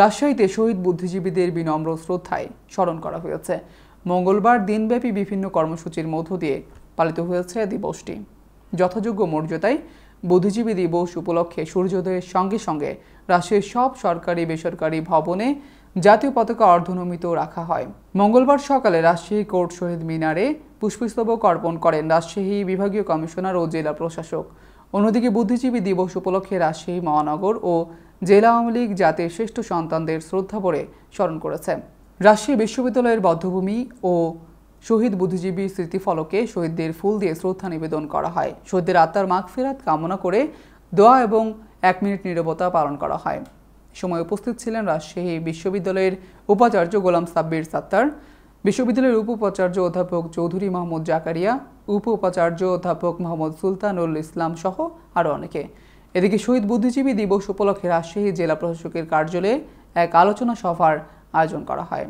রাজশাহীতে শহীদ বুদ্ধিজীবীদের বিনম্র শ্রদ্ধায় স্মরণ করা হয়েছে মঙ্গলবার দিনব্যাপী বিভিন্ন কর্মসূচির মধ্য দিয়ে পালিত হয়েছে দিবসটি যথাযোগ্য মর্যাদায় বুদ্ধিজীবী দিবস উপলক্ষে সূর্যোদয়ের সঙ্গে সঙ্গে রাজশাহীর সব সরকারি বেসরকারি ভবনে জাতীয় পতাকা অর্ধনমিত রাখা হয় মঙ্গলবার সকালে রাজশাহী কোর্ট শহীদ মিনারে পুষ্পস্তবক অর্পণ করেন রাজশাহী বিভাগীয় কমিশনার ও জেলা প্রশাসক অন্যদিকে বুদ্ধিজীবী দিবস উপলক্ষে রাজশাহী মহানগর ও জেলা আওয়ামী লীগ জাতির শ্রেষ্ঠ সন্তানদের শ্রদ্ধা ভরে স্মরণ করেছে রাজশাহী বিশ্ববিদ্যালয়ের বদ্ধভূমি ও শহীদ বুদ্ধিজীবী স্মৃতিফলকে শহীদদের ফুল দিয়ে শ্রদ্ধা নিবেদন করা হয় শহীদদের আত্মার মাঘ ফেরাত কামনা করে দোয়া এবং এক মিনিট নিরবতা পালন করা হয় সময় উপস্থিত ছিলেন রাজশাহী বিশ্ববিদ্যালয়ের উপাচার্য গোলাম সাব্বির সাত্তার বিশ্ববিদ্যালয়ের উপ উপাচার্য অধ্যাপক চৌধুরী মাহমুদ জাকারিয়া উপ উপাচার্য অধ্যাপক মোহাম্মদ সুলতানুল ইসলাম সহ আরও অনেকে এদিকে শহীদ বুদ্ধিজীবী দিবস উপলক্ষে রাজশাহী জেলা প্রশাসকের কার্যালয়ে এক আলোচনা সভার আয়োজন করা হয়